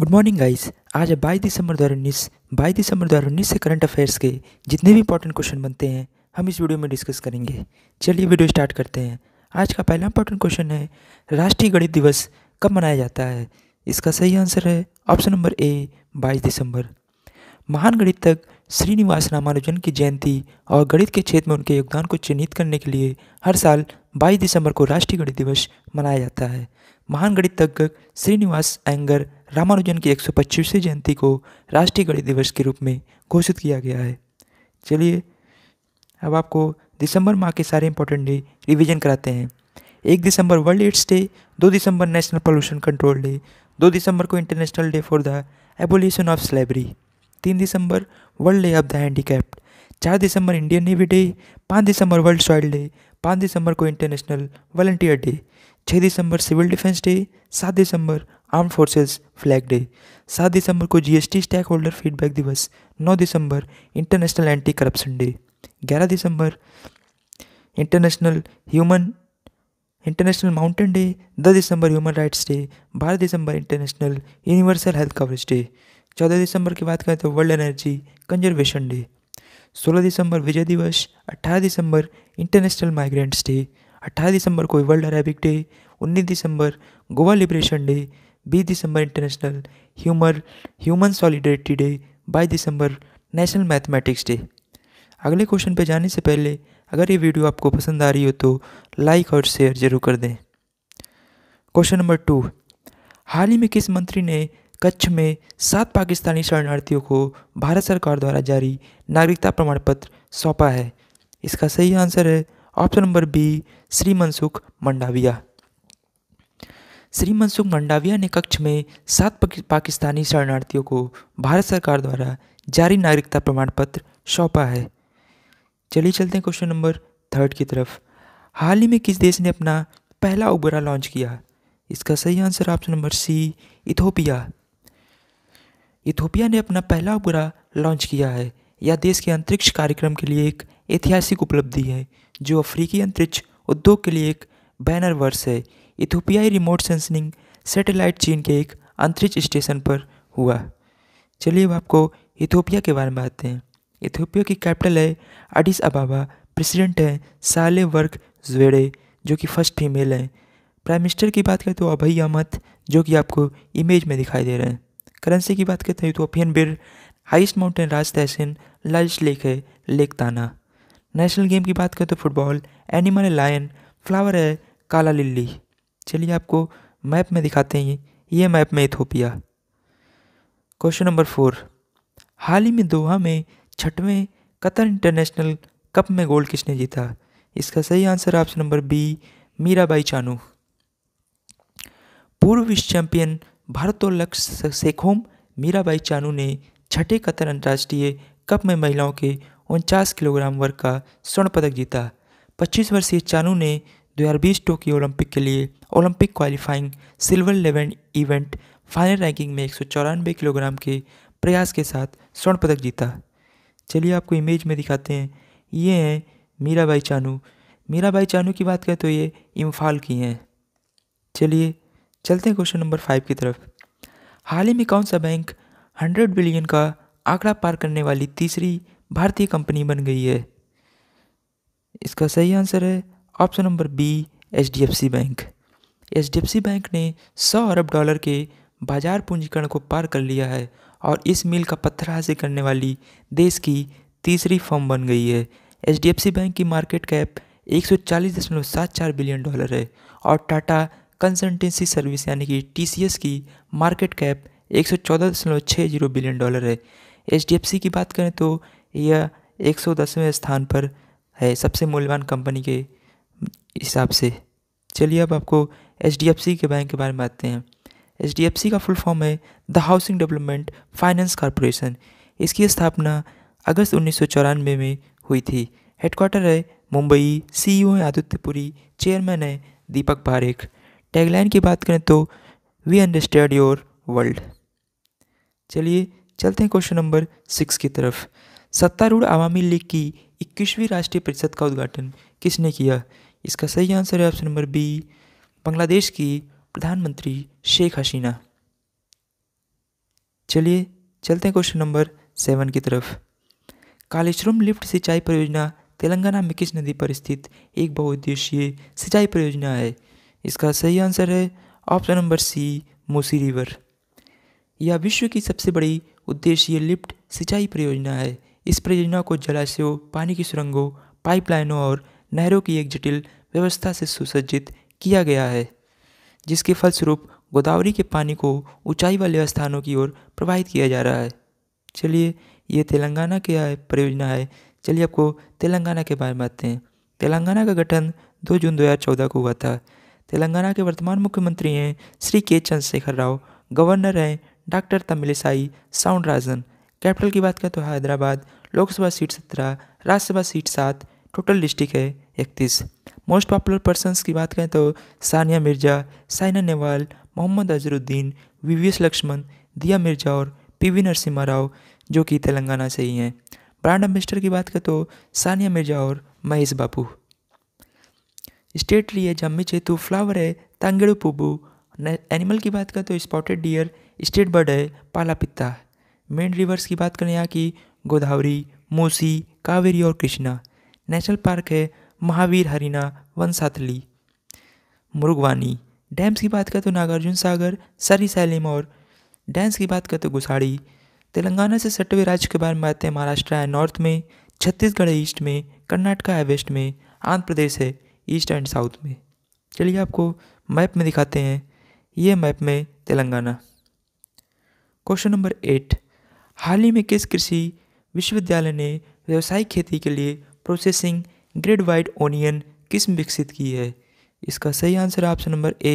good morning guys आज है बाईस दिसंबर दो हज़ार उन्नीस बाईस दिसंबर दो हज़ार उन्नीस से करंट अफेयर्स के जितने भी इंपॉर्टेंट क्वेश्चन बनते हैं हम इस वीडियो में डिस्कस करेंगे चलिए वीडियो स्टार्ट करते हैं आज का पहला इंपॉर्टेंट क्वेश्चन है राष्ट्रीय गणित दिवस कब मनाया जाता है इसका सही आंसर है ऑप्शन नंबर ए बाईस दिसंबर महान गणित तक श्रीनिवास रामानुजन की जयंती और गणित के क्षेत्र में उनके योगदान को चिन्हित करने के लिए हर साल 22 दिसंबर को राष्ट्रीय गणित दिवस मनाया जाता है महान गणित तज्ञ श्रीनिवास एंगर रामानुजन की एक सौ जयंती को राष्ट्रीय गणित दिवस के रूप में घोषित किया गया है चलिए अब आपको दिसंबर माह के सारे इंपॉर्टेंट डे रिवीजन कराते हैं एक दिसंबर वर्ल्ड एड्स डे दो दिसंबर नेशनल पोल्यूशन कंट्रोल डे दो दिसंबर को international day for the abolition of slavery तीन दिसंबर world day of the handicapped चार दिसंबर इंडियन नेवी डे पाँच दिसंबर वर्ल्ड सॉइल डे पाँच दिसंबर को इंटरनेशनल वॉल्टियर डे छः दिसंबर सिविल डिफेंस डे सात दिसंबर आर्म फोर्सेस फ्लैग डे सात दिसंबर को जीएसटी स्टैक होल्डर फीडबैक दिवस नौ दिसंबर इंटरनेशनल एंटी करप्शन डे ग्यारह दिसंबर international human international mountain day दस दिसंबर ह्यूमन राइट्स डे बारह दिसंबर international universal health coverage day चौदह दिसंबर की बात करें तो वर्ल्ड एनर्जी कंजर्वेशन डे सोलह दिसंबर विजय दिवस अट्ठारह दिसंबर इंटरनेशनल माइग्रेंट्स डे अट्ठारह दिसंबर को वर्ल्ड अरेबिक डे उन्नीस दिसंबर गोवा लिबरेशन डे बीस दिसंबर international humour human solidarity day बाईस दिसंबर नेशनल मैथमेटिक्स डे अगले क्वेश्चन पे जाने से पहले अगर ये वीडियो आपको पसंद आ रही हो तो लाइक और शेयर जरूर कर दें क्वेश्चन नंबर टू हाल ही में किस मंत्री ने कच्छ में सात पाकिस्तानी शरणार्थियों को भारत सरकार द्वारा जारी नागरिकता प्रमाण पत्र सौंपा है इसका सही आंसर है option number B Shri Mansukh Mandaviya Shri Mansukh Mandaviya ने कक्ष में सात पाकिस्तानी शरणार्थियों को भारत सरकार द्वारा जारी नागरिकता प्रमाण पत्र सौंपा है चलिए चलते हैं क्वेश्चन नंबर थर्ड की तरफ हाल ही में किस देश ने अपना पहला उबरा लॉन्च किया इसका सही answer option number C Ethiopia Ethiopia ने अपना पहला उबरा लॉन्च किया है यह देश के अंतरिक्ष कार्यक्रम के लिए एक ऐतिहासिक उपलब्धि है जो अफ्रीकी अंतरिक्ष उद्योग के लिए एक बैनर वर्ष है इथोपियाई रिमोट सेंसिंग सैटेलाइट चीन के एक अंतरिक्ष स्टेशन पर हुआ चलिए अब आपको इथोपिया के बारे में बताते हैं इथोपिया की कैपिटल है अडिस अबाबा प्रेसिडेंट हैं साले वर्क ज्वेड़े जो कि फर्स्ट फीमेल हैं प्राइम मिनिस्टर की बात करें तो अभय अहमद जो कि आपको इमेज में दिखाई दे रहे हैं करेंसी की बात करते हैं तो इथोपियन बिर highest mountain Ras Dashen largest lake है लेक ताना नेशनल गेम की बात करें तो फुटबॉल एनिमल है लायन फ्लावर है काला लिल्ली चलिए आपको मैप में दिखाते हैं ये मैप में इथोपिया क्वेश्चन नंबर फोर हाल ही में दोहा में छठवें कतर इंटरनेशनल कप में गोल्ड किसने जीता इसका सही answer option number B Mirabai Chanu पूर्व विश्व चैंपियन भारतोलक्ष सेखोम मीराबाई चानू ने छठे कतर अंतर्राष्ट्रीय कप में महिलाओं के उनचास किलोग्राम वर्ग का स्वर्ण पदक जीता पच्चीस वर्षीय चानू ने 2020 टोक्यो ओलंपिक के लिए Olympic qualifying silver level event final ranking में एक किलोग्राम के प्रयास के साथ स्वर्ण पदक जीता चलिए आपको इमेज में दिखाते हैं ये हैं मीराबाई चानू मीराबाई चानू की बात करें तो ये इम्फाल की हैं चलिए चलते हैं क्वेश्चन नंबर फाइव की तरफ हाल ही में कौन सा बैंक हंड्रेड बिलियन का आंकड़ा पार करने वाली तीसरी भारतीय कंपनी बन गई है इसका सही आंसर है option number B C bank C bank ने 100 अरब डॉलर के बाजार पूंजीकरण को पार कर लिया है और इस मील का पत्थर हासिल करने वाली देश की तीसरी फर्म बन गई है एच बैंक की मार्केट कैप चार बिलियन डॉलर है और टाटा कंसल्टेंसी सर्विस यानी कि टी की market cap zero billion dollar है एच की बात करें तो यह दसवें स्थान पर है सबसे मूल्यवान कंपनी के हिसाब से चलिए अब आपको एच डी एफ सी के बैंक के बारे में बताते हैं एच डी एफ सी का फुल फॉर्म है the housing development finance corporation इसकी स्थापना अगस्त उन्नीस सौ चौरानवे में हुई थी हेडक्वार्टर है मुंबई सी ई ओ है आदित्यपुरी चेयरमैन है दीपक पारेख टैगलाइन की बात करें तो वी अंडरस्टैंड योर वर्ल्ड चलिए चलते हैं क्वेश्चन नंबर सिक्स की तरफ सत्तारूढ़ आवामी लीग की इक्कीसवीं राष्ट्रीय परिषद का उद्घाटन किसने किया इसका सही आंसर है ऑप्शन नंबर बी बांग्लादेश की प्रधानमंत्री शेख हसीना चलिए चलते हैं क्वेश्चन नंबर सेवन की तरफ कालेश्वरम लिफ्ट सिंचाई परियोजना तेलंगाना में किस नदी पर स्थित एक बहुउद्देशीय सिंचाई परियोजना है इसका सही आंसर है option number C Musi river यह विश्व की सबसे बड़ी उद्देश्य लिफ्ट सिंचाई परियोजना है इस परियोजना को जलाशयों पानी की सुरंगों पाइपलाइनों और नहरों की एक जटिल व्यवस्था से सुसज्जित किया गया है जिसके फलस्वरूप गोदावरी के पानी को ऊंचाई वाले स्थानों की ओर प्रवाहित किया जा रहा है चलिए ये तेलंगाना की परियोजना है चलिए आपको तेलंगाना के बारे में बताते हैं तेलंगाना का गठन 2 जून 2014 को हुआ था तेलंगाना के वर्तमान मुख्यमंत्री हैं श्री के चंद्रशेखर राव गवर्नर हैं डॉक्टर तमिलिसाई साउंडराजन कैपिटल की बात करें तो Hyderabad Lok Sabha seat Rajya Sabha seat total district है इकतीस मोस्ट पॉपुलर पर्सनस की बात करें तो Sania Mirza Saina Nehwal Mohammad Azharuddin V V S Laxman Diya Mirza और पी वी नरसिम्हा राव जो कि तेलंगाना से ही हैं ब्रांड एम्बेसडर की बात करें तो सानिया मिर्ज़ा और महेश बापू स्टेट लिए जम्मी चेतु फ्लावर है तांगेड़ू पुबू एनिमल की बात करें तो स्पॉटेड डियर स्टेट बर्ड है पाला पिता मेन रिवर्स की बात करें यहाँ की गोदावरी मूसी कावेरी और कृष्णा नेशनल पार्क है महावीर हरिना वंसातली मुर्गवानी डैम्स की बात करें तो नागार्जुन सागर सरी सैलिम और डैम्स की बात करें तो गुसाड़ी तेलंगाना से सटवे राज्य के बारे में आते हैं महाराष्ट्र है नॉर्थ में छत्तीसगढ़ ईस्ट में कर्नाटका है वेस्ट में आंध्र प्रदेश है ईस्ट एंड साउथ में चलिए आपको मैप में दिखाते हैं ये मैप में तेलंगाना क्वेश्चन नंबर एट हाल ही में किस कृषि विश्वविद्यालय ने व्यावसायिक खेती के लिए प्रोसेसिंग ग्रेड वाइड ओनियन किस्म विकसित की है इसका सही answer option number A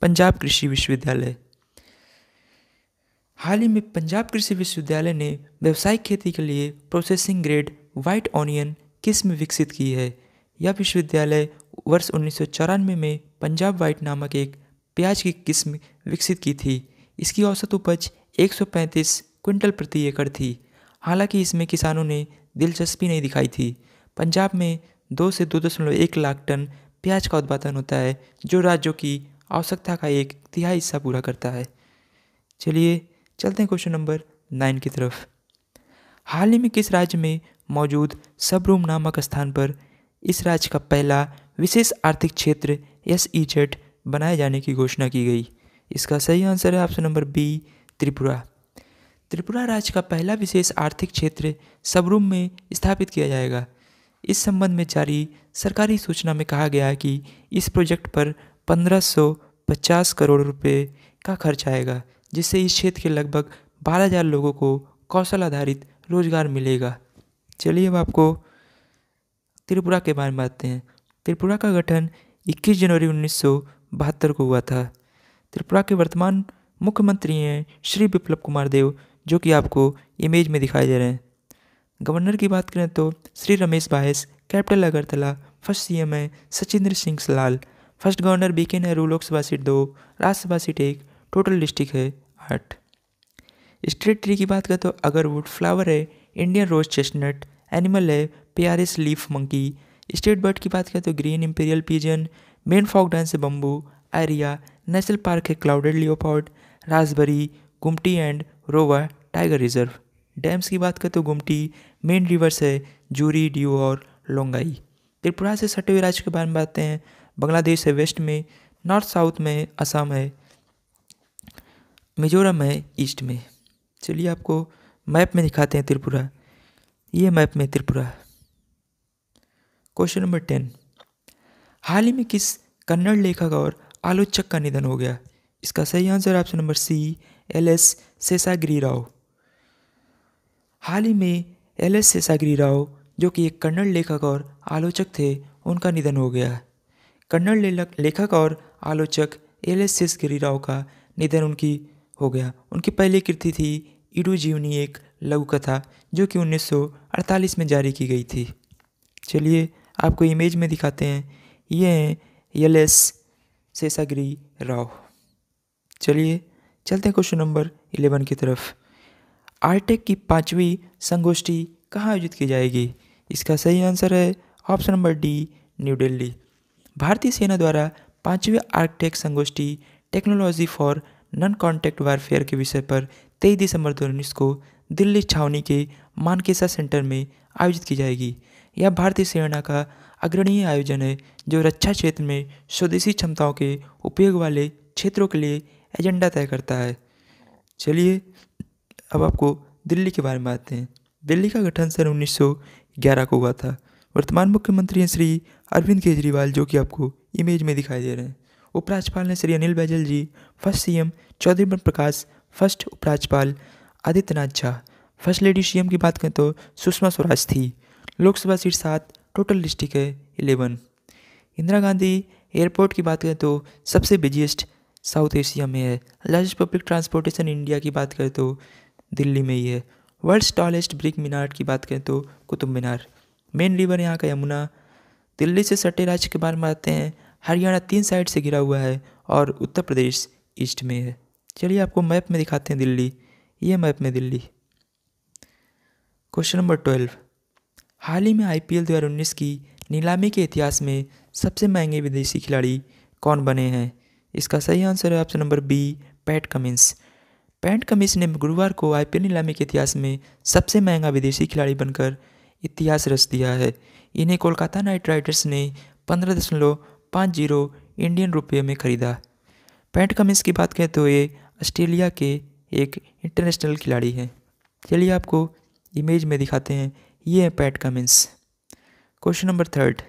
Punjab कृषि विश्वविद्यालय हाल ही में पंजाब कृषि विश्वविद्यालय ने व्यावसायिक खेती के लिए प्रोसेसिंग ग्रेड वाइट ऑनियन किस्म विकसित की है यह विश्वविद्यालय वर्ष उन्नीस में पंजाब वाइट नामक एक प्याज की किस्म विकसित की थी इसकी औसत उपज 135 क्विंटल प्रति एकड़ थी हालांकि इसमें किसानों ने दिलचस्पी नहीं दिखाई थी पंजाब में दो से दो दशमलव एक लाख टन प्याज का उत्पादन होता है जो राज्यों की आवश्यकता का एक तिहाई हिस्सा पूरा करता है चलिए चलते हैं क्वेश्चन नंबर नाइन की तरफ हाल ही में किस राज्य में मौजूद सबरूम नामक स्थान पर इस राज्य का पहला विशेष आर्थिक क्षेत्र एस ई जेड बनाए जाने की घोषणा की गई इसका सही आंसर है option number B Tripura Tripura राज्य का पहला विशेष आर्थिक क्षेत्र सबरूम में स्थापित किया जाएगा इस संबंध में जारी सरकारी सूचना में कहा गया है कि इस प्रोजेक्ट पर 1550 करोड़ रुपए का खर्च आएगा जिससे इस क्षेत्र के लगभग 12000 लोगों को कौशल आधारित रोजगार मिलेगा चलिए अब आपको त्रिपुरा के बारे में बताते हैं त्रिपुरा का गठन 21 जनवरी उन्नीस को हुआ था त्रिपुरा के वर्तमान मुख्यमंत्री हैं श्री विप्लव कुमार देव जो कि आपको इमेज में दिखाई दे रहे हैं गवर्नर की बात करें तो Shri Ramesh Bais capital Agartala first C M है Sachindra Singh Salal first governor B K K Nehru Lok Sabha seat Rajya Sabha एक टोटल डिस्ट्रिक्ट है आठ स्ट्रीट ट्री की बात करें तो अगरवुड फ्लावर है इंडियन रोज चेस्टनट एनिमल है Phayre's leaf monkey state bird की बात करें तो green imperial pigeon main folk dance है बम्बू एरिया नेशनल पार्क है क्लाउडेड लियोपॉड रासबरी गुमटी एंड रोवा टाइगर रिजर्व डैम्स की बात करें तो गुमटी मेन रिवर्स है जूरी डियो और लोंगाई त्रिपुरा से सटे हुए राज्य के बारे में बात हैं बांग्लादेश है वेस्ट में नॉर्थ साउथ में असम है मिजोरम है ईस्ट में चलिए आपको मैप में दिखाते हैं त्रिपुरा ये मैप में त्रिपुरा क्वेश्चन नंबर टेन हाल ही में किस कन्नड़ लेखक और आलोचक का निधन हो गया इसका सही answer option number C L S Seshagiri Rao हाल ही में एल एस सेसागिरी राव जो कि एक कन्नड़ लेखक और आलोचक थे उनका निधन हो गया कन्नड़ लेखक और आलोचक एल एस शेषगिरी राव का निधन उनकी हो गया उनकी पहली कृति थी इडू जीवनी एक लघु कथा जो कि 1948 में जारी की गई थी चलिए आपको इमेज में दिखाते हैं ये हैं एल एस सेसागिरी राव चलिए चलते हैं क्वेश्चन नंबर इलेवन की तरफ आरटेक की पाँचवीं संगोष्ठी कहाँ आयोजित की जाएगी इसका सही आंसर है option number D new Delhi भारतीय सेना द्वारा पाँचवीं आर्कटेक संगोष्ठी technology for non contact warfare के विषय पर तेईस दिसंबर दो को दिल्ली छावनी के मानकेसा सेंटर में आयोजित की जाएगी यह भारतीय सेना का अग्रणीय आयोजन है जो रक्षा क्षेत्र में स्वदेशी क्षमताओं के उपयोग वाले क्षेत्रों के लिए एजेंडा तय करता है चलिए अब आपको दिल्ली के बारे में आते हैं दिल्ली का गठन सन 1911 को हुआ था वर्तमान मुख्यमंत्री हैं श्री अरविंद केजरीवाल जो कि आपको इमेज में दिखाई दे रहे हैं उपराज्यपाल हैं Shri Anil Baijal ji first CM Chaudhary Brahm Prakash first उपराज्यपाल Adityanath Jha first lady CM की बात करें तो सुषमा स्वराज थी Lok Sabha seat total district है इलेवन इंदिरा गांधी एयरपोर्ट की बात करें तो सबसे बिजिएस्ट साउथ एशिया में है लार्जेस्ट पब्लिक ट्रांसपोर्टेशन इंडिया की बात करें तो दिल्ली में ही है वर्ल्ड टॉलेस्ट ब्रिक मीनार की बात करें तो कुतुब मीनार मेन रिवर यहाँ का यमुना दिल्ली से सटे राज्य के बारे में आते हैं हरियाणा तीन साइड से घिरा हुआ है और उत्तर प्रदेश ईस्ट में है चलिए आपको मैप में दिखाते हैं दिल्ली ये मैप में दिल्ली क्वेश्चन नंबर ट्वेल्व हाल ही में आई पी एल दो हज़ार उन्नीस की नीलामी के इतिहास में सबसे महंगे विदेशी खिलाड़ी कौन बने हैं इसका सही आंसर है option number B Pat Cummins pant कमीज ने गुरुवार को आई पी नीलामी के इतिहास में सबसे महंगा विदेशी खिलाड़ी बनकर इतिहास रच दिया है इन्हें कोलकाता नाइट राइडर्स ने पंद्रह दशमलव पाँच जीरो इंडियन रुपये में खरीदा पैंट कमिंस की बात करें तो ये ऑस्ट्रेलिया के एक इंटरनेशनल खिलाड़ी हैं चलिए आपको इमेज में दिखाते हैं ये है Pat Cummins question number third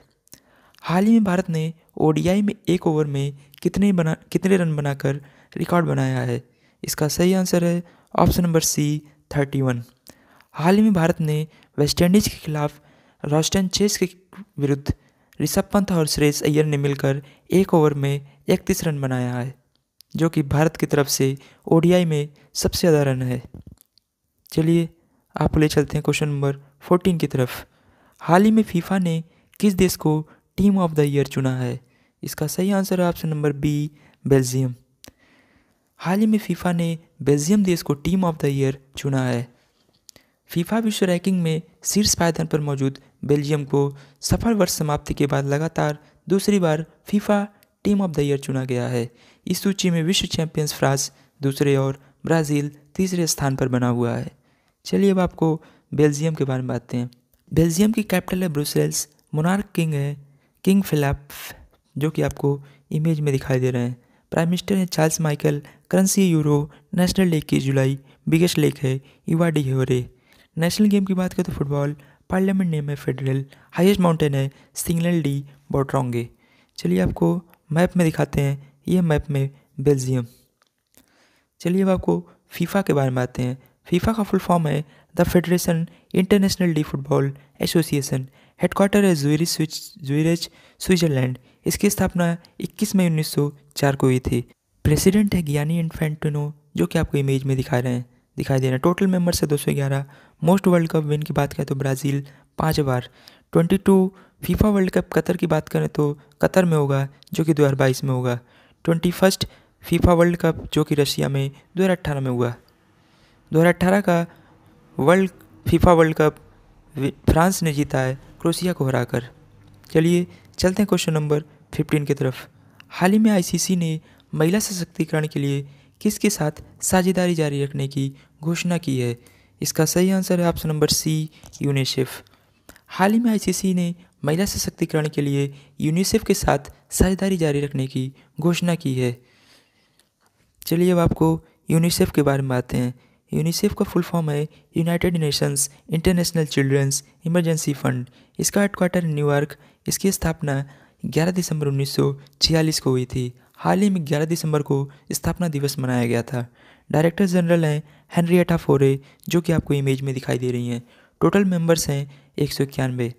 हाल ही में भारत ने ओडीआई में एक ओवर में कितने बना कितने रन बनाकर रिकॉर्ड बनाया है इसका सही आंसर है option number C thirty one हाल ही में भारत ने वेस्टइंडीज के खिलाफ रॉस्टन चेस के विरुद्ध ऋषभ पंत और सुरेश अय्यर ने मिलकर एक ओवर में इकतीस रन बनाया है जो कि भारत की तरफ से ओडीआई में सबसे ज़्यादा रन है चलिए आप ले चलते हैं क्वेश्चन नंबर फोर्टीन की तरफ हाल ही में फीफा ने किस देश को टीम ऑफ द ईयर चुना है इसका सही आंसर है ऑप्शन नंबर बी बेल्जियम हाल ही में फ़ीफ़ा ने बेल्जियम देश को टीम ऑफ द ईयर चुना है फीफा विश्व रैंकिंग में शीर्ष पायदान पर मौजूद बेल्जियम को सफल वर्ष समाप्ति के बाद लगातार दूसरी बार FIFA team of the year चुना गया है इस सूची में विश्व चैंपियंस फ्रांस दूसरे और ब्राज़ील तीसरे स्थान पर बना हुआ है चलिए अब आपको बेल्जियम के बारे में बताते हैं बेल्जियम की कैपिटल है ब्रुसेल्स मोनार्क किंग है किंग फिलप जो कि आपको इमेज में दिखाई दे रहे हैं प्राइम मिनिस्टर हैं Charles Michel currency euro national lake की जुलाई बिगेस्ट लेक है युवा डी होरे नेशनल गेम की बात करें तो फुटबॉल पार्लियामेंट नेम है फेडरल हाईएस्ट माउंटेन है सिग्नल डी बॉटरोंगे चलिए आपको मैप में दिखाते हैं ये मैप में बेल्जियम चलिए अब आपको फीफा के बारे में आते हैं फीफा का फुल फॉर्म है the federation international de football association headquarter है जूरिच स्विच जूरिच स्विट्जरलैंड इसकी स्थापना 21 मई उन्नीस चार को हुई थी प्रेसिडेंट है ज्ञानी इन्फेंटिनो जो कि आपको इमेज में दिखा रहे हैं दिखाई दे रहे हैं टोटल मेंबर्स है दो सौ ग्यारह मोस्ट वर्ल्ड कप विन की बात करें तो ब्राज़ील पाँच बार twenty two FIFA world cup Qatar की बात करें तो कतर में होगा जो कि दो हज़ार बाईस में होगा twenty first FIFA world cup जो कि रशिया में दो हज़ार में हुआ दो हज़ार अट्ठारह का world FIFA world cup France ने जीता है क्रोशिया को हराकर चलिए चलते हैं क्वेश्चन नंबर फिफ्टीन की तरफ हाल ही में आईसीसी ने महिला सशक्तिकरण के लिए किसके साथ साझेदारी जारी रखने की घोषणा की है इसका सही आंसर है ऑप्शन नंबर सी यूनिसेफ हाल ही में आईसीसी ने महिला सशक्तिकरण के लिए यूनिसेफ के साथ साझेदारी जारी रखने की घोषणा की है चलिए अब आपको यूनिसेफ के बारे में बताते हैं यूनिसेफ का फुल फॉर्म है United Nations International Children's Emergency Fund इसका हेडक्वार्टर न्यूयॉर्क इसकी स्थापना 11 दिसंबर 1946 को हुई थी हाल ही में 11 दिसंबर को स्थापना दिवस मनाया गया था डायरेक्टर जनरल हैं हेनरिएटा फोरे जो कि आपको इमेज में दिखाई दे रही हैं टोटल मेंबर्स हैं एक सौ इक्यानवे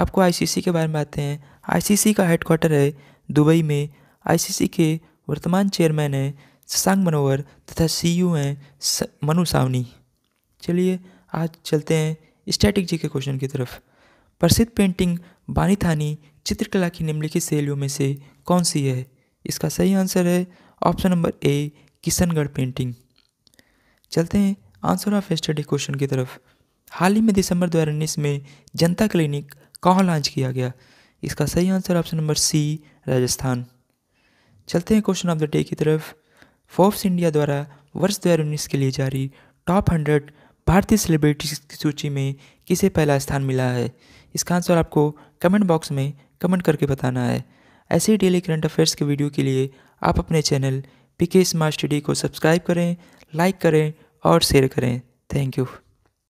आपको आईसीसी के बारे में आते हैं आईसीसी का हेडक्वार्टर है दुबई में आईसीसी के वर्तमान चेयरमैन हैं शशांग मनोहर तथा सी हैं मनु सावनी चलिए आज चलते हैं स्टैटिक जी के क्वेश्चन की तरफ प्रसिद्ध पेंटिंग बानी थानी चित्रकला की निम्नलिखित शैलियों में से कौन सी है इसका सही आंसर है option number A Kishangarh painting चलते हैं आंसर ऑफ स्टडी क्वेश्चन की तरफ हाल ही में दिसंबर दो में जनता क्लिनिक कहाँ लॉन्च किया गया इसका सही answer option number C Rajasthan चलते हैं क्वेश्चन ऑफ द डे की तरफ फोर्ब्स इंडिया द्वारा वर्ष दो के लिए जारी टॉप हंड्रेड भारतीय सेलिब्रिटीज़ की सूची में किसे पहला स्थान मिला है इसका आंसर आपको कमेंट बॉक्स में कमेंट करके बताना है ऐसे ही डेली करंट अफेयर्स के वीडियो के लिए आप अपने channel P K smart study को सब्सक्राइब करें लाइक करें और शेयर करें थैंक यू